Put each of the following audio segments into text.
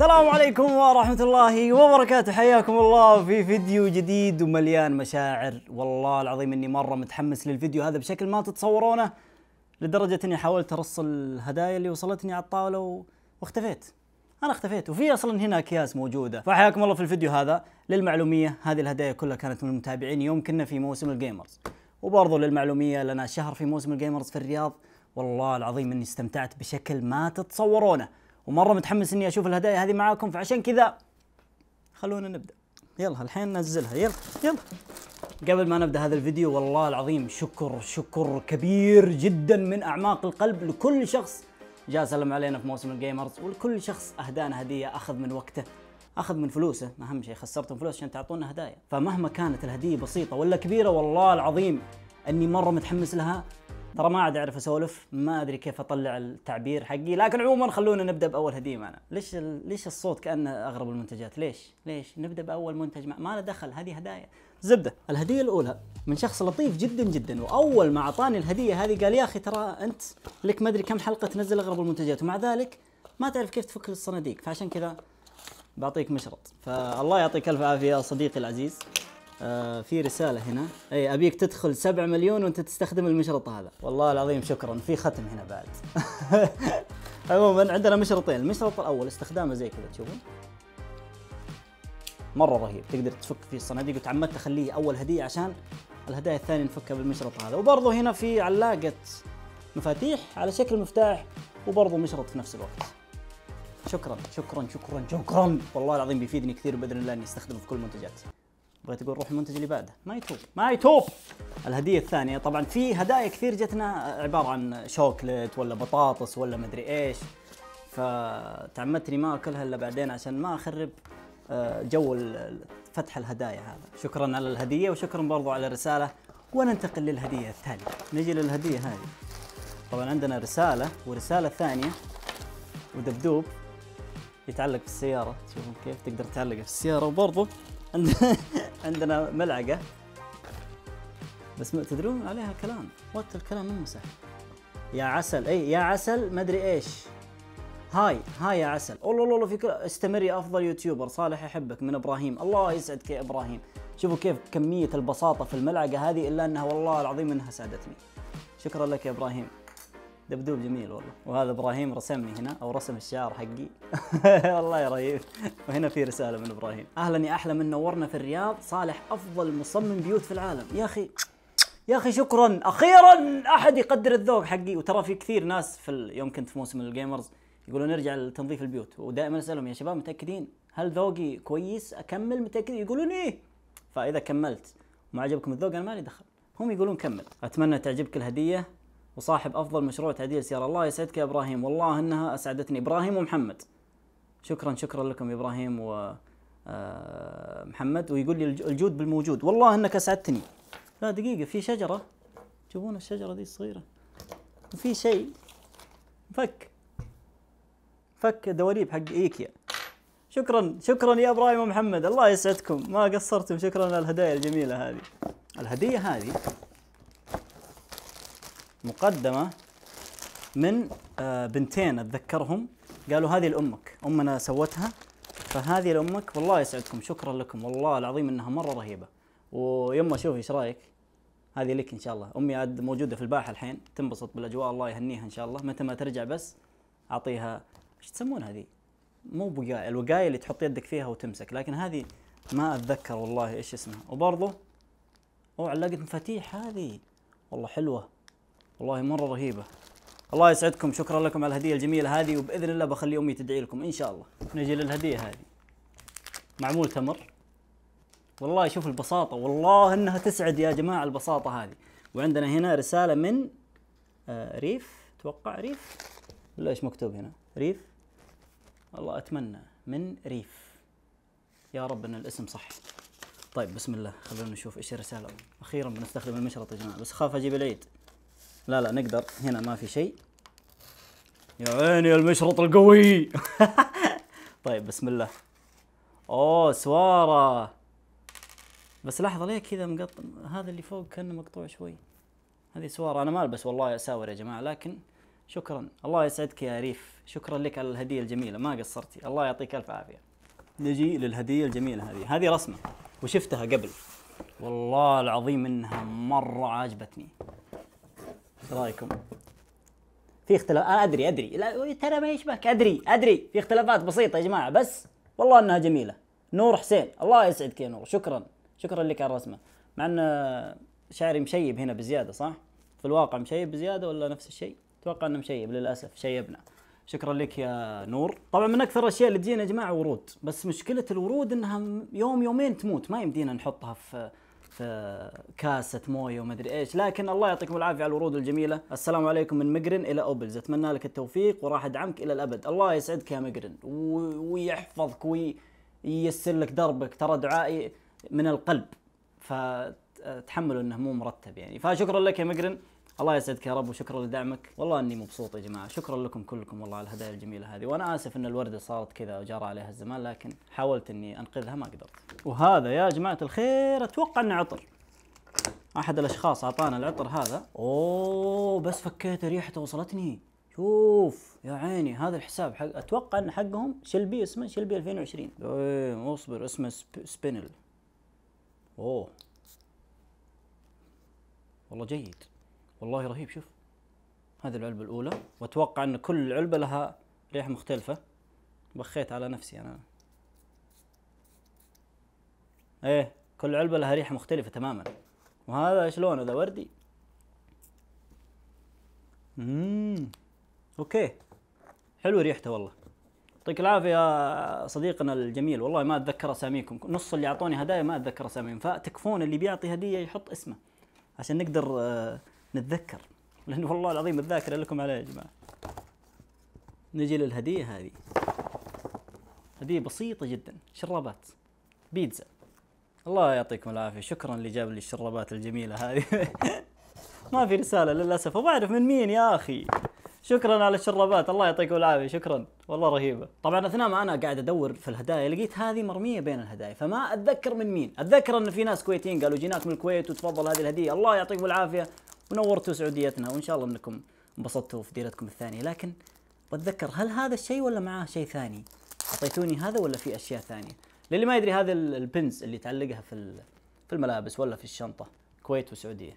السلام عليكم ورحمة الله وبركاته حياكم الله في فيديو جديد ومليان مشاعر والله العظيم اني مرة متحمس للفيديو هذا بشكل ما تتصورونه لدرجة اني حاولت ارص الهدايا اللي وصلتني على الطاولة واختفيت انا اختفيت وفي اصلا هنا اكياس موجودة فحياكم الله في الفيديو هذا للمعلومية هذه الهدايا كلها كانت من المتابعين يوم كنا في موسم الجيمرز وبرضه للمعلومية لنا شهر في موسم الجيمرز في الرياض والله العظيم اني استمتعت بشكل ما تتصورونه ومره متحمس اني اشوف الهدايا هذه معاكم فعشان كذا خلونا نبدا يلا الحين ننزلها يلا يلا قبل ما نبدا هذا الفيديو والله العظيم شكر شكر كبير جدا من اعماق القلب لكل شخص جاء سلم علينا في موسم الجيمرز ولكل شخص اهدانا هديه اخذ من وقته اخذ من فلوسه اهم شيء خسرتم فلوس عشان تعطونا هدايا فمهما كانت الهديه بسيطه ولا كبيره والله العظيم اني مره متحمس لها ترى ما عاد اعرف اسولف ما ادري كيف اطلع التعبير حقي لكن عموما خلونا نبدا باول هديمه انا ليش ال... ليش الصوت كانه اغرب المنتجات ليش ليش نبدا باول منتج ما, ما له دخل هذه هدايا زبده الهديه الاولى من شخص لطيف جدا جدا واول ما اعطاني الهديه هذه قال يا اخي ترى انت لك ما ادري كم حلقه تنزل اغرب المنتجات ومع ذلك ما تعرف كيف تفك الصناديق فعشان كذا بعطيك مشرط فالله يعطيك الف عافيه صديقي العزيز آه، في رسالة هنا اي ابيك تدخل 7 مليون وانت تستخدم المشرط هذا والله العظيم شكرا في ختم هنا بعد عموما عندنا مشرطين المشرط الاول استخدامه زي كذا تشوفون مره رهيب تقدر تفك فيه الصناديق وتعمدت اخليه اول هديه عشان الهدايا الثانيه نفكها بالمشرط هذا وبرضه هنا في علاقه مفاتيح على شكل مفتاح وبرضه مشرط في نفس الوقت شكرا شكرا شكرا شكرا والله العظيم بيفيدني كثير باذن الله اني استخدمه في كل منتجاتي تبغى تقول روح المنتج اللي بعده ما يتوب ما يتوب الهديه الثانيه طبعا في هدايا كثير جتنا عباره عن شوكلت ولا بطاطس ولا مدري ايش فتعمدت اني ما اكلها الا بعدين عشان ما اخرب آه، جو فتح الهدايا هذا شكرا على الهديه وشكرا برضو على الرساله وننتقل للهديه الثانيه نجي للهديه هذه طبعا عندنا رساله ورساله ثانيه ودبدوب يتعلق في السياره تشوفون كيف تقدر تعلقه في السياره وبرضو عندنا ملعقه بس تدرون عليها كلام وات الكلام انمسح يا عسل اي يا عسل ما ادري ايش هاي هاي يا عسل الله الله كل... استمر يا افضل يوتيوبر صالح يحبك من ابراهيم الله يسعدك يا ابراهيم شوفوا كيف كميه البساطه في الملعقه هذه الا انها والله العظيم انها سعدتني شكرا لك يا ابراهيم دبدوب جميل والله وهذا ابراهيم رسمني هنا او رسم الشعر حقي والله رهيب وهنا في رساله من ابراهيم اهلا يا احلى من نورنا في الرياض صالح افضل مصمم بيوت في العالم يا اخي يا اخي شكرا اخيرا احد يقدر الذوق حقي وترى في كثير ناس في يوم كنت في موسم الجيمرز يقولون نرجع لتنظيف البيوت ودائما اسالهم يا شباب متاكدين هل ذوقي كويس اكمل متاكدين يقولون ايه فاذا كملت ما عجبكم الذوق انا مالي دخل هم يقولون كمل اتمنى تعجبك الهديه وصاحب افضل مشروع تعديل سياره الله يسعدك يا ابراهيم والله انها اسعدتني ابراهيم ومحمد شكرا شكرا لكم يا ابراهيم و آه، محمد ويقول لي الجود بالموجود والله انك اسعدتني لا دقيقه في شجره تشوفون الشجره دي الصغيره وفي شيء فك فك دواليب حق ايكيا شكرا شكرا يا ابراهيم ومحمد الله يسعدكم ما قصرتم شكرا على الهدايا الجميله هذه الهديه هذه مقدمه من آه، بنتين اتذكرهم قالوا هذه لامك امنا سوتها فهذه لامك والله يسعدكم شكرا لكم والله العظيم انها مره رهيبه ويما شوف ايش رايك هذه لك ان شاء الله امي عاد موجوده في الباحه الحين تنبسط بالاجواء الله يهنيها ان شاء الله متى ما ترجع بس اعطيها ايش تسمون هذه مو بقايا الوقاية اللي تحط يدك فيها وتمسك لكن هذه ما اتذكر والله ايش اسمها وبرضه او علاقة مفاتيح هذه والله حلوه والله مره رهيبه الله يسعدكم شكرا لكم على الهديه الجميله هذه وباذن الله بخلي امي تدعي لكم ان شاء الله نجي للهديه هذه معمول تمر والله شوف البساطه والله انها تسعد يا جماعه البساطه هذه وعندنا هنا رساله من آه ريف اتوقع ريف ولا ايش مكتوب هنا ريف الله اتمنى من ريف يا رب ان الاسم صح طيب بسم الله خلونا نشوف ايش الرساله اخيرا بنستخدم المشرط يا جماعه بس خاف اجيب العيد لا لا نقدر هنا ما في شيء يا عيني المشرط القوي طيب بسم الله اوه سواره بس لحظه ليه كذا مقطع هذا اللي فوق كانه مقطوع شوي هذه سواره انا ما البس والله اساور يا جماعه لكن شكرا الله يسعدك يا ريف شكرا لك على الهديه الجميله ما قصرتي الله يعطيك الف عافيه نجي للهديه الجميله هذه هذه رسمه وشفتها قبل والله العظيم انها مره عجبتني رايكم في اختلاف انا آه، ادري ادري لا ترى ما يشبهك ادري ادري في اختلافات بسيطه يا جماعه بس والله انها جميله نور حسين الله يسعدك يا نور شكرا شكرا لك على الرسمه مع ان شعري مشيب هنا بزياده صح في الواقع مشيب بزياده ولا نفس الشيء اتوقع انه مشيب للاسف شيبنا شكرا لك يا نور طبعا من اكثر الاشياء اللي تجينا يا جماعه ورود بس مشكله الورود انها يوم يومين تموت ما يمدينا نحطها في في كاسه مويه ومدري ايش لكن الله يعطيكم العافيه على الورود الجميله السلام عليكم من مقرن الى اوبلز اتمنى لك التوفيق وراح ادعمك الى الابد الله يسعدك يا مقرن ويحفظك وييسر لك دربك ترى دعائي من القلب فتحملوا انه مو مرتب يعني فشكرا لك يا مقرن الله يسعدك يا رب وشكرا لدعمك والله اني مبسوط يا جماعه شكرا لكم كلكم والله على الهدايا الجميله هذه وانا اسف ان الورده صارت كذا وجرى عليها الزمان لكن حاولت اني انقذها ما قدرت وهذا يا جماعه الخير اتوقع انه عطر احد الاشخاص اعطانا العطر هذا اوه بس فكيت ريحته وصلتني شوف يا عيني هذا الحساب حق اتوقع ان حقهم شلبي اسمه شلبي 2020 ايه اصبر اسمه سب... سبينل اوه والله جيد والله رهيب شوف هذه العلبة الأولى وأتوقع أن كل علبة لها ريحة مختلفة بخيت على نفسي أنا إيه كل علبة لها ريحة مختلفة تماما وهذا إيش لونه ذا وردي مم. أوكي حلو ريحته والله يعطيك العافية يا صديقنا الجميل والله ما أتذكر أساميكم نص اللي أعطوني هدايا ما أتذكر أساميهم فتكفون اللي بيعطي هدية يحط اسمه عشان نقدر آه نتذكر لأن والله العظيم الذاكرة لكم عليها يا جماعة نجي للهدية هذه هدية بسيطة جدا شرابات بيتزا الله يعطيكم العافية شكرا اللي جاب لي الشرابات الجميلة هذه ما في رسالة للأسف اعرف من مين يا أخي شكرا على الشرابات الله يعطيكم العافية شكرا والله رهيبة طبعا أثناء ما أنا قاعد أدور في الهدايا لقيت هذه مرمية بين الهدايا فما أتذكر من مين أتذكر أن في ناس كويتيين قالوا جيناك من الكويت وتفضل هذه الهدية الله يعطيكم العافية ونورتوا سعوديتنا وان شاء الله انكم انبسطتوا في ديرتكم الثانيه لكن بتذكر هل هذا الشيء ولا معاه شيء ثاني؟ اعطيتوني هذا ولا في اشياء ثانيه؟ للي ما يدري هذا البنز اللي تعلقها في في الملابس ولا في الشنطه كويت وسعوديه.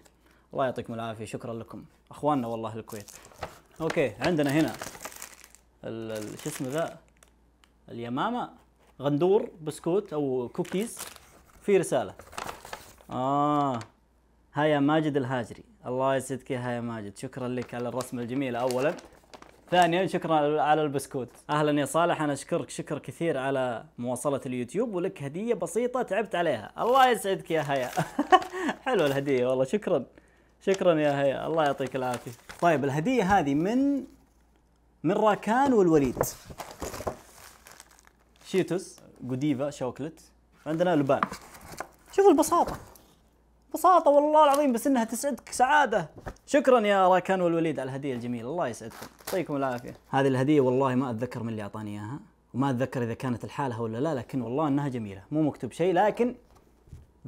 الله يعطيكم العافيه شكرا لكم اخواننا والله الكويت. اوكي عندنا هنا شو اسمه ذا اليمامه غندور بسكوت او كوكيز في رساله. اه هيا ماجد الهاجري الله يسعدك يا ماجد شكرا لك على الرسمة الجميلة أولا ثانيا شكرا على البسكوت أهلا يا صالح أنا أشكرك شكر كثير على مواصلة اليوتيوب ولك هدية بسيطة تعبت عليها الله يسعدك يا هيا حلوة الهدية والله شكرا شكرا يا هيا الله يعطيك العافية طيب الهدية هذه من من راكان والوليد شيتوس جوديفا شوكلت عندنا لبان شوف البساطة بساطه والله العظيم بس انها تسعدك سعاده شكرا يا راكان والوليد على الهديه الجميله الله يسعدكم يعطيكم العافيه هذه الهديه والله ما اتذكر من اللي اعطاني اياها وما اتذكر اذا كانت الحالة ولا لا لكن والله انها جميله مو مكتوب شيء لكن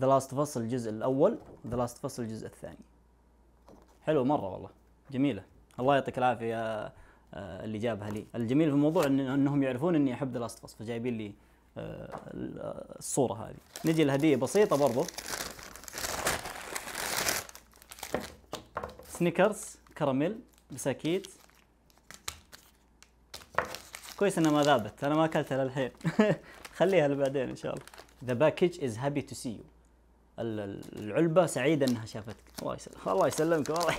ذا لاست فصل الجزء الاول ذا لاست فصل الجزء الثاني حلو مره والله جميله الله يعطيك العافيه يا آه، اللي جابها لي الجميل في الموضوع إن انهم يعرفون اني احب ذا لاست فصل فجايبين لي آه، آه، الصوره هذه نجي الهديه بسيطه برضو سنيكرز كراميل بساكيت كويس انها ما ذابت انا ما اكلتها للحين خليها لبعدين ان شاء الله ذا باكج از هابي تو سي يو العلبه سعيده انها شافتك الله يسلمك الله يسلمك والله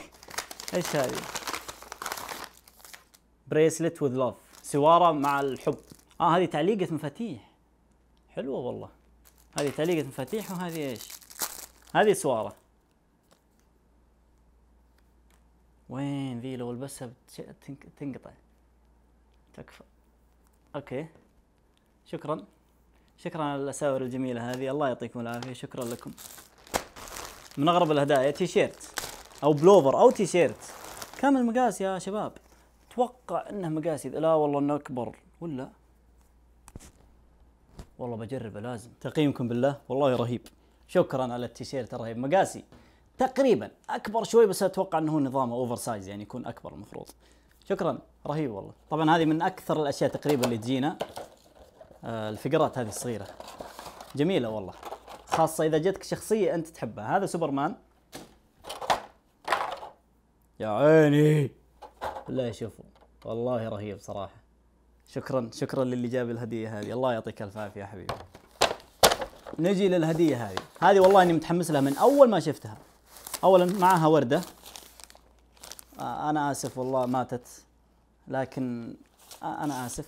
ايش هذه بريسلت وذ لوف سواره مع الحب اه هذه تعليقه مفاتيح حلوه والله هذه تعليقه مفاتيح وهذه ايش هذه سواره وين ذي لو البسها تنقطع تكفى اوكي شكرا شكرا على الاساور الجميله هذه الله يعطيكم العافيه شكرا لكم من اغرب الهدايا تي شيرت او بلوفر او تي شيرت كم المقاس يا شباب اتوقع انه مقاسي لا والله انه اكبر ولا والله بجربه لازم تقييمكم بالله والله رهيب شكرا على التيشيرت الرهيب مقاسي تقريبا اكبر شوي بس اتوقع انه هو نظامه اوفر سايز يعني يكون اكبر المفروض شكرا رهيب والله طبعا هذه من اكثر الاشياء تقريبا اللي تجينا آه الفقرات هذه الصغيره جميله والله خاصه اذا جتك شخصيه انت تحبها هذا سوبرمان يا عيني لا شوفوا والله رهيب صراحه شكرا شكرا للي جاب الهديه هذه الله يعطيك الف عافيه يا حبيبي نجي للهديه هذه هذه والله اني متحمس لها من اول ما شفتها اولا معها ورده آه، انا اسف والله ماتت لكن آه، انا اسف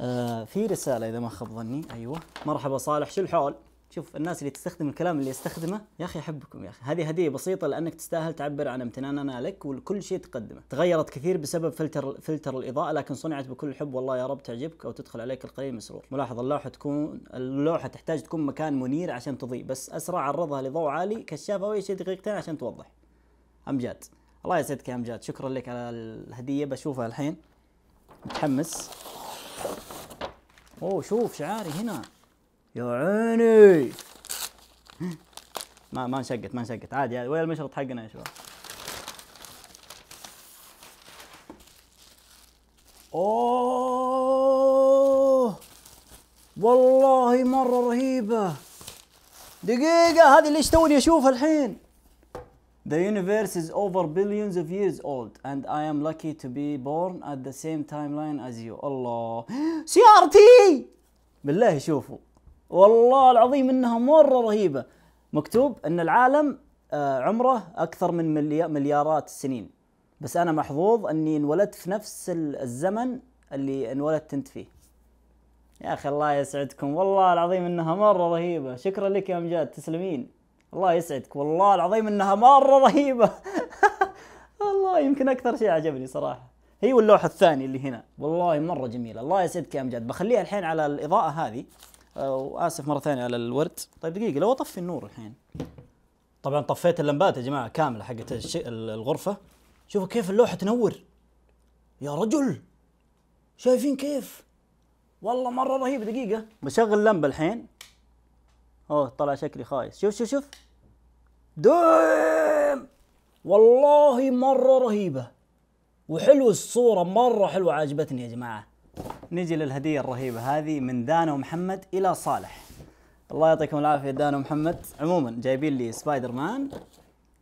آه، في رساله اذا ما خاب ظني ايوه مرحبا صالح شو الحول شوف الناس اللي تستخدم الكلام اللي استخدمه يا اخي احبكم يا اخي هذه هديه بسيطه لانك تستاهل تعبر عن امتناننا لك ولكل شيء تقدمه تغيرت كثير بسبب فلتر فلتر الاضاءه لكن صنعت بكل حب والله يا رب تعجبك او تدخل عليك القليل مسرور ملاحظ اللوحه تكون اللوحه تحتاج تكون مكان منير عشان تضيء بس اسرع عرضها لضوء عالي كشاف او شيء دقيقتين عشان توضح امجاد الله يسعدك يا امجاد شكرا لك على الهديه بشوفها الحين متحمس اوه شوف شعاري هنا يا عيني ما ما انشقت ما انشقت عادي وين المشرط حقنا يا شباب اوه والله مره رهيبه دقيقه هذه ليش توني اشوفها الحين The universe is over billions of years old and I am lucky to be born at the same timeline as you الله سيارتي بالله شوفوا والله العظيم انها مره رهيبه مكتوب ان العالم آه، عمره اكثر من مليارات السنين بس انا محظوظ اني انولدت في نفس الزمن اللي انولدت انت فيه يا اخي الله يسعدكم والله العظيم انها مره رهيبه شكرا لك يا امجاد تسلمين الله يسعدك والله العظيم انها مره رهيبه والله يمكن اكثر شيء عجبني صراحه هي واللوحه الثانيه اللي هنا والله مره جميله الله يسعدك يا امجاد بخليها الحين على الاضاءه هذه واسف مره ثانيه على الورد طيب دقيقه لو اطفي النور الحين طبعا طفيت اللمبات يا جماعه كامله حقت الغرفه شوفوا كيف اللوحه تنور يا رجل شايفين كيف والله مره رهيب دقيقه بشغل لمبه الحين اوه طلع شكلي خايس شوف شوف شوف دوم والله مره رهيبه وحلو الصوره مره حلوه عجبتني يا جماعه نجي للهدية الرهيبة هذه من دانا ومحمد إلى صالح الله يعطيكم العافية دانا ومحمد عموما جايبين لي سبايدر مان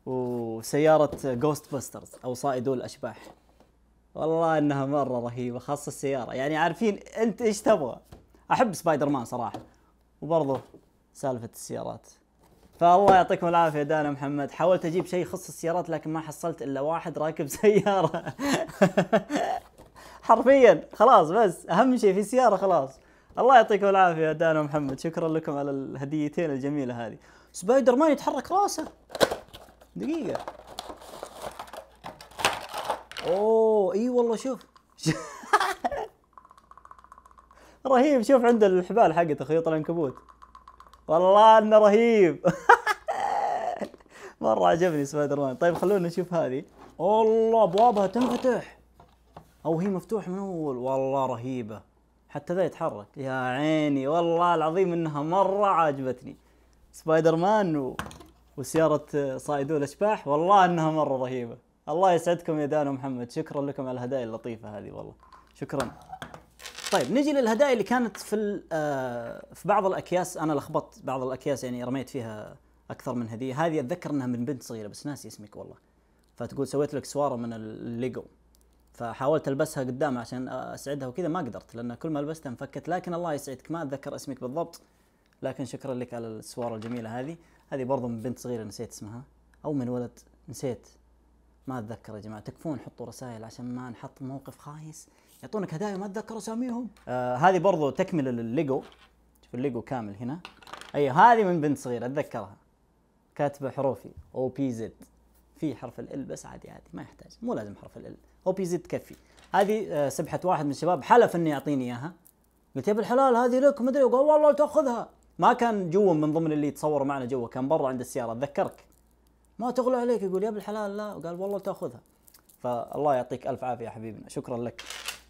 وسيارة جوست باسترز أو صائدو الأشباح والله انها مره رهيبه خاصه السياره يعني عارفين انت ايش تبغى احب سبايدر مان صراحه وبرضه سالفه السيارات فالله يعطيكم العافيه دانا محمد حاولت اجيب شيء يخص السيارات لكن ما حصلت الا واحد راكب سياره حرفيا خلاص بس اهم شيء في السياره خلاص الله يعطيكم العافيه دانا ومحمد شكرا لكم على الهديتين الجميله هذه سبايدر مان يتحرك راسه دقيقه اوه اي والله شوف رهيب شوف عنده الحبال حقته خيوط العنكبوت والله انه رهيب مره عجبني سبايدر مان طيب خلونا نشوف هذه الله ابوابها تنفتح او هي مفتوحه من اول والله رهيبه حتى ذا يتحرك يا عيني والله العظيم انها مره عاجبتني سبايدر مان و... وسياره صائدو الاشباح والله انها مره رهيبه الله يسعدكم يا دانا محمد شكرا لكم على الهدايا اللطيفه هذه والله شكرا طيب نجي للهدايا اللي كانت في آه، في بعض الاكياس انا لخبطت بعض الاكياس يعني رميت فيها اكثر من هديه هذه اتذكر انها من بنت صغيره بس ناسي اسمك والله فتقول سويت لك سواره من الليجو فحاولت البسها قدام عشان اسعدها وكذا ما قدرت لان كل ما لبستها انفكت لكن الله يسعدك ما اتذكر اسمك بالضبط لكن شكرا لك على السواره الجميله هذه هذه برضو من بنت صغيره نسيت اسمها او من ولد نسيت ما اتذكر يا جماعه تكفون حطوا رسائل عشان ما نحط موقف خايس يعطونك هدايا ما اتذكر اساميهم آه هذه برضو تكمله للليجو شوف الليجو كامل هنا اي هذه من بنت صغيره اتذكرها كاتبه حروفي او بي زد في حرف ال بس عادي عادي ما يحتاج مو لازم حرف ال هو زد تكفي هذه آه، سبحه واحد من الشباب حلف انه يعطيني اياها قلت يا ابن الحلال هذه لك ادري وقال والله تاخذها ما كان جوا من ضمن اللي يتصوروا معنا جوا كان برا عند السياره اتذكرك ما تغلى عليك يقول يا ابن الحلال لا وقال والله تاخذها فالله يعطيك الف عافيه يا حبيبنا شكرا لك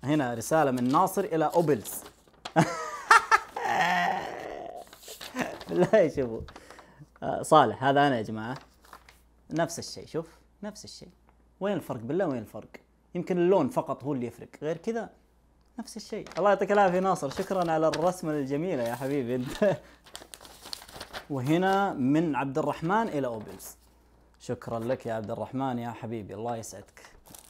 هنا رساله من ناصر الى اوبلز لا شوفوا آه، صالح هذا انا يا جماعه نفس الشيء شوف نفس الشيء وين الفرق بالله وين الفرق يمكن اللون فقط هو اللي يفرق غير كذا نفس الشيء الله يعطيك العافيه ناصر شكرا على الرسمه الجميله يا حبيبي انت وهنا من عبد الرحمن الى اوبلز شكرا لك يا عبد الرحمن يا حبيبي الله يسعدك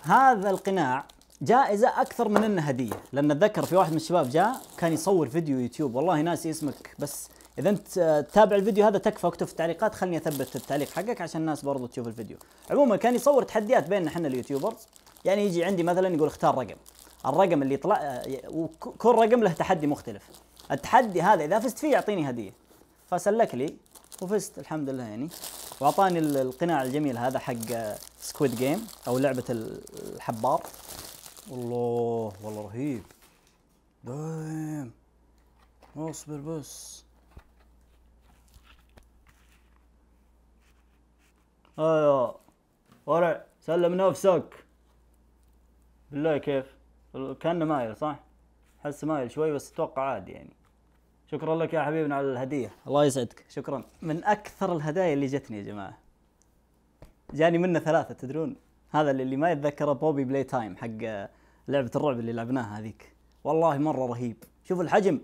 هذا القناع جائزة أكثر من أنه هدية لأن أتذكر في واحد من الشباب جاء كان يصور فيديو يوتيوب والله ناسي اسمك بس إذا أنت تتابع الفيديو هذا تكفى اكتب في التعليقات خلني أثبت التعليق حقك عشان الناس برضو تشوف الفيديو عموما كان يصور تحديات بيننا احنا اليوتيوبرز يعني يجي عندي مثلا يقول اختار رقم الرقم اللي يطلع آه، وكل رقم له تحدي مختلف التحدي هذا اذا فزت فيه يعطيني هديه فسلك لي وفزت الحمد لله يعني واعطاني القناع الجميل هذا حق سكويد آه، جيم او لعبه الحبار والله والله رهيب دايم اصبر بس ايوه ورع سلم نفسك بالله كيف كانه مايل صح حس مايل شوي بس اتوقع عادي يعني شكرا لك يا حبيبنا على الهديه الله يسعدك شكرا من اكثر الهدايا اللي جتني يا جماعه جاني منه ثلاثه تدرون هذا اللي ما يتذكره بوبي بلاي تايم حق آه، لعبه الرعب اللي لعبناها هذيك والله مره رهيب شوف الحجم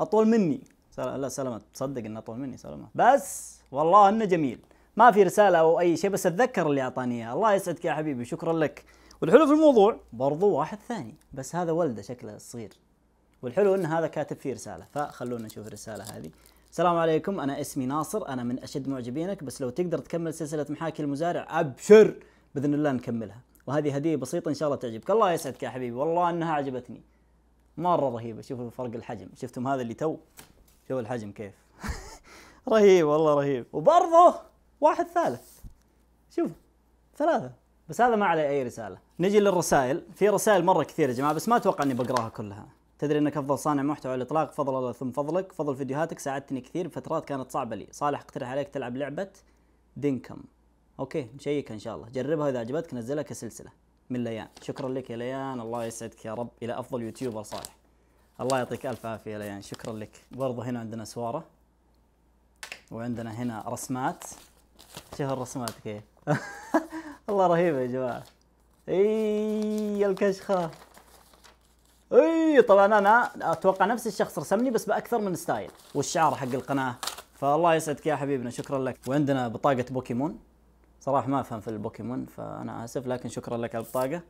اطول مني سل... لا سلامات، تصدق انه اطول مني سلامات. بس والله انه جميل ما في رسالة او اي شيء بس اتذكر اللي اعطاني اياه الله يسعدك يا حبيبي شكرا لك والحلو في الموضوع برضو واحد ثاني بس هذا ولده شكله صغير والحلو ان هذا كاتب فيه رساله فخلونا نشوف الرساله هذه السلام عليكم انا اسمي ناصر انا من اشد معجبينك بس لو تقدر تكمل سلسله محاكي المزارع ابشر باذن الله نكملها وهذه هديه بسيطه ان شاء الله تعجبك الله يسعدك يا حبيبي والله انها عجبتني مره رهيبه شوفوا فرق الحجم شفتم هذا اللي تو شوفوا الحجم كيف رهيب والله رهيب وبرضه واحد ثالث شوف ثلاثه بس هذا ما عليه اي رساله نجي للرسائل في رسائل مره كثيره يا جماعه بس ما اتوقع اني بقراها كلها تدري انك افضل صانع محتوى على الاطلاق فضل الله ثم فضلك فضل فيديوهاتك ساعدتني كثير بفترات كانت صعبه لي صالح اقترح عليك تلعب لعبه دينكم اوكي نشيكها ان شاء الله جربها اذا عجبتك نزلها كسلسله من ليان شكرا لك يا ليان الله يسعدك يا رب الى افضل يوتيوبر صالح الله يعطيك الف عافيه يا ليان شكرا لك برضه هنا عندنا سواره وعندنا هنا رسمات شوف الرسمات كيف والله رهيبه يا جماعه اي الكشخه اي طبعا انا اتوقع نفس الشخص رسمني بس باكثر من ستايل والشعار حق القناه فالله يسعدك يا حبيبنا شكرا لك وعندنا بطاقه بوكيمون صراحه ما افهم في البوكيمون فانا اسف لكن شكرا لك على البطاقه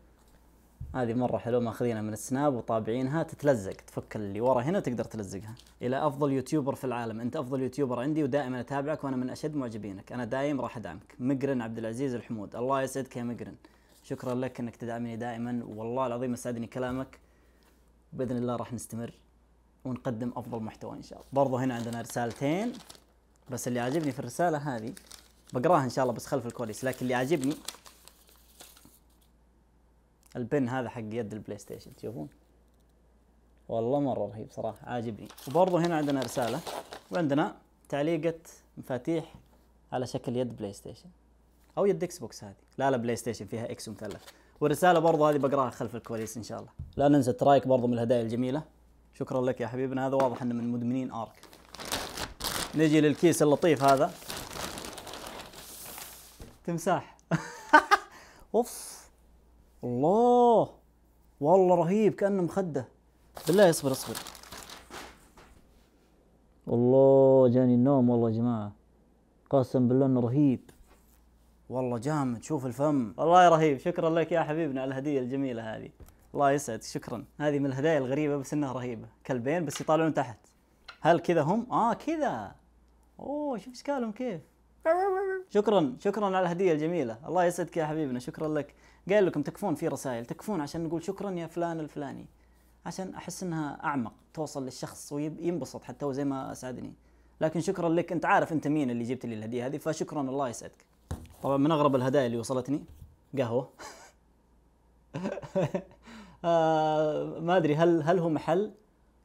هذه مرة حلوة ماخذينها من السناب وطابعينها تتلزق تفك اللي ورا هنا وتقدر تلزقها إلى أفضل يوتيوبر في العالم أنت أفضل يوتيوبر عندي ودائما أتابعك وأنا من أشد معجبينك أنا دايم راح أدعمك مقرن عبد العزيز الحمود الله يسعدك يا مقرن شكرا لك أنك تدعمني دائما والله العظيم أسعدني كلامك بإذن الله راح نستمر ونقدم أفضل محتوى إن شاء الله برضو هنا عندنا رسالتين بس اللي عاجبني في الرسالة هذه بقراها إن شاء الله بس خلف الكواليس لكن اللي عاجبني البن هذا حق يد البلاي ستيشن تشوفون والله مره رهيب صراحه عاجبني وبرضه هنا عندنا رساله وعندنا تعليقه مفاتيح على شكل يد بلاي ستيشن او يد اكس بوكس هذه لا لا بلاي ستيشن فيها اكس مثلث والرساله برضه هذه بقراها خلف الكواليس ان شاء الله لا ننسى ترايك برضه من الهدايا الجميله شكرا لك يا حبيبنا هذا واضح انه من مدمنين ارك نجي للكيس اللطيف هذا تمساح اوف الله والله رهيب كأنه مخده بالله اصبر اصبر الله جاني النوم والله يا جماعة قسم بالله انه رهيب والله جامد شوف الفم والله رهيب شكرا لك يا حبيبنا على الهدية الجميلة هذه الله يسعد شكرا هذه من الهدايا الغريبة بس انها رهيبة كلبين بس يطالعون تحت هل كذا هم؟ اه كذا اوه شوف اشكالهم كيف شكرا شكرا على الهديه الجميله الله يسعدك يا حبيبنا شكرا لك قال لكم تكفون في رسائل تكفون عشان نقول شكرا يا فلان الفلاني عشان احس انها اعمق توصل للشخص وينبسط حتى هو زي ما اسعدني لكن شكرا لك انت عارف انت مين اللي جبت لي الهديه هذه فشكرا الله يسعدك طبعا من اغرب الهدايا اللي وصلتني قهوه آه ما ادري هل هل هو محل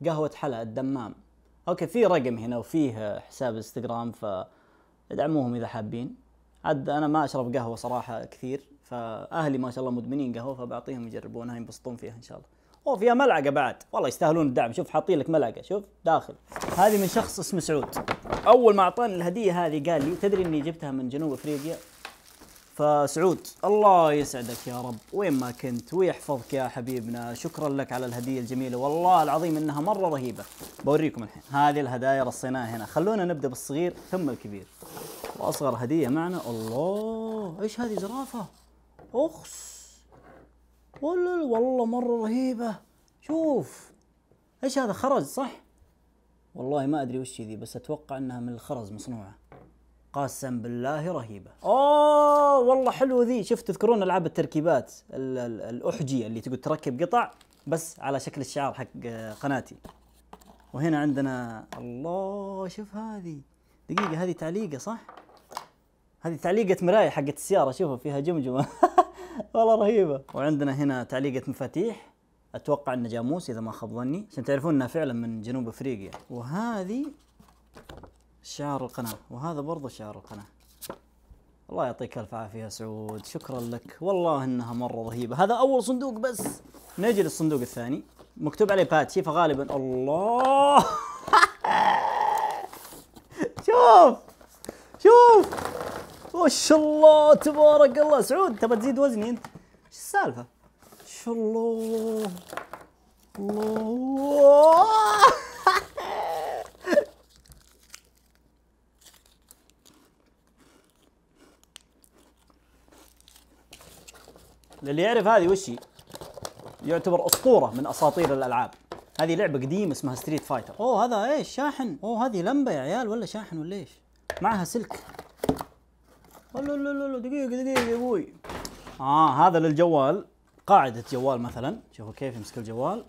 قهوه حلا الدمام اوكي في رقم هنا وفيه حساب انستغرام ف ادعموهم اذا حابين عاد انا ما اشرب قهوه صراحه كثير فاهلي ما شاء الله مدمنين قهوه فبعطيهم يجربونها ينبسطون فيها ان شاء الله اوه فيها ملعقه بعد والله يستاهلون الدعم شوف حاطين لك ملعقه شوف داخل هذه من شخص اسمه سعود اول ما اعطاني الهديه هذه قال لي تدري اني جبتها من جنوب افريقيا فسعود الله يسعدك يا رب وين ما كنت ويحفظك يا حبيبنا شكرا لك على الهديه الجميله والله العظيم انها مره رهيبه بوريكم الحين هذه الهدايا رصيناها هنا خلونا نبدا بالصغير ثم الكبير واصغر هديه معنا الله ايش هذه زرافه اخس والله والله مره رهيبه شوف ايش هذا خرز صح والله ما ادري وش ذي بس اتوقع انها من الخرز مصنوعه قسم بالله رهيبه اوه والله حلوه ذي شفت تذكرون العاب التركيبات الاحجيه اللي تقول تركب قطع بس على شكل الشعار حق آه، قناتي وهنا عندنا الله شوف هذه دقيقه هذه تعليقه صح هذه تعليقه مرايه حقت السياره شوفوا فيها جمجمه والله رهيبه وعندنا هنا تعليقه مفاتيح اتوقع انه جاموس اذا ما خاب ظني عشان تعرفون انها فعلا من جنوب افريقيا وهذه شعار القناة وهذا برضو شعار القناة الله يعطيك الف عافيه سعود شكرا لك والله انها مره رهيبه هذا اول صندوق بس نجي للصندوق الثاني مكتوب عليه باتشي فغالبا الله شوف شوف ما شاء الله تبارك الله سعود تبى تزيد وزني انت ايش السالفه؟ ما شاء الله الله للي يعرف هذه وش يعتبر اسطوره من اساطير الالعاب هذه لعبه قديمه اسمها ستريت فايتر اوه هذا ايش شاحن اوه هذه لمبه يا عيال ولا شاحن ولا ايش معها سلك لا دقيقه دقيقه يا ابوي اه هذا للجوال قاعده جوال مثلا شوفوا كيف يمسك الجوال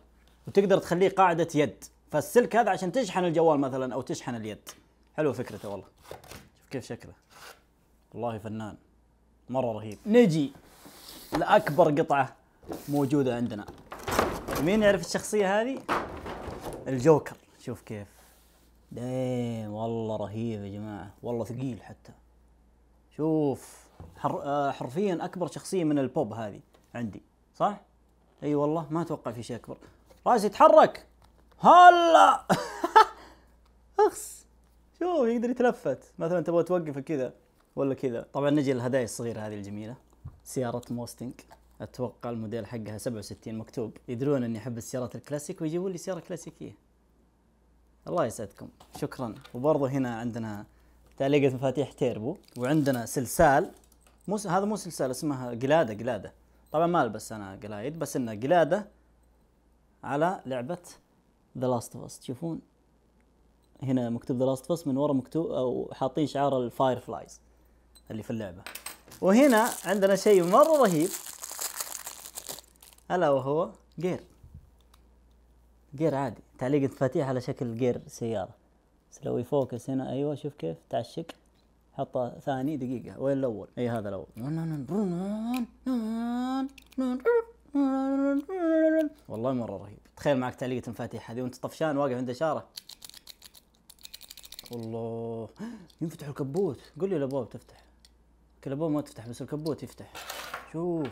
وتقدر تخليه قاعده يد فالسلك هذا عشان تشحن الجوال مثلا او تشحن اليد حلوه فكرته والله شوف كيف شكله والله فنان مره رهيب نجي لاكبر قطعه موجوده عندنا مين يعرف الشخصيه هذه الجوكر شوف كيف دايم والله رهيب يا جماعه والله ثقيل حتى شوف حر... آه، حرفيا اكبر شخصيه من البوب هذه عندي صح اي أيوة والله ما اتوقع في شيء اكبر راسي يتحرك هلا اخس شوف يقدر يتلفت مثلا تبغى توقفه كذا ولا كذا طبعا نجي للهدايا الصغيره هذه الجميله سيارة موستنج اتوقع الموديل حقها 67 مكتوب يدرون اني احب السيارات الكلاسيك ويجيبون لي سيارة كلاسيكية الله يسعدكم شكرا وبرضه هنا عندنا تعليقة مفاتيح تيربو وعندنا سلسال مو هذا مو سلسال اسمها قلادة قلادة طبعا ما البس انا قلايد بس انها قلادة على لعبة ذا لاست اوف اس تشوفون هنا مكتوب ذا لاست اوف اس من ورا مكتوب او حاطين شعار الفاير فلايز اللي في اللعبه وهنا عندنا شيء مرة رهيب ألا وهو جير جير عادي تعليق مفاتيح على شكل جير سيارة بس لو يفوكس هنا أيوه شوف كيف تعشق حطه ثاني دقيقة وين الأول؟ أي هذا الأول والله مرة رهيب تخيل معك تعليقة مفاتيح هذه وأنت طفشان واقف عند إشارة الله ينفتح الكبوت قول لي الأبواب تفتح كلابون ما تفتح بس الكبوت يفتح شوف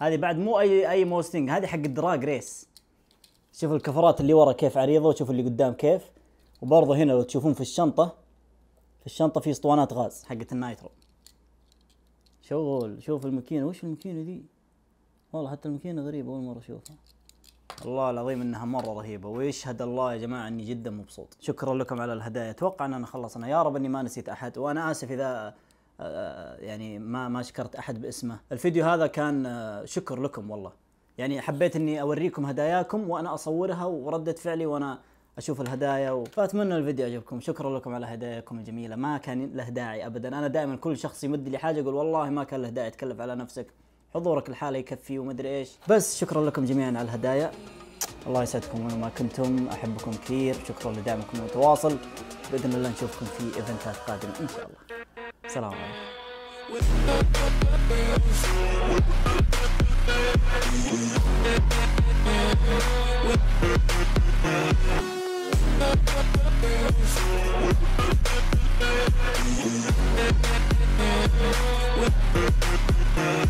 هذه بعد مو اي اي موستنج هذه حق الدراج ريس شوف الكفرات اللي ورا كيف عريضه وشوف اللي قدام كيف وبرضه هنا لو تشوفون في الشنطه في الشنطه في اسطوانات غاز حقت النايترو شغل شوف الماكينه وش الماكينه دي والله حتى الماكينه غريبه اول مره اشوفها الله العظيم انها مره رهيبه ويشهد الله يا جماعه اني جدا مبسوط شكرا لكم على الهدايا اتوقع اننا خلصنا يا رب اني ما نسيت احد وانا اسف اذا آه، آه، يعني ما ما شكرت احد باسمه الفيديو هذا كان آه، شكر لكم والله يعني حبيت اني اوريكم هداياكم وانا اصورها وردة فعلي وانا اشوف الهدايا و... فاتمنى الفيديو عجبكم شكرا لكم على هداياكم الجميله ما كان له داعي ابدا انا دائما كل شخص يمد لي حاجه يقول والله ما كان له داعي تكلف على نفسك حضورك الحالي يكفي ومدري ايش بس شكرا لكم جميعا على الهدايا الله يسعدكم وين ما كنتم احبكم كثير شكرا لدعمكم المتواصل باذن الله نشوفكم في ايفنتات قادمه ان شاء الله سلام عليكم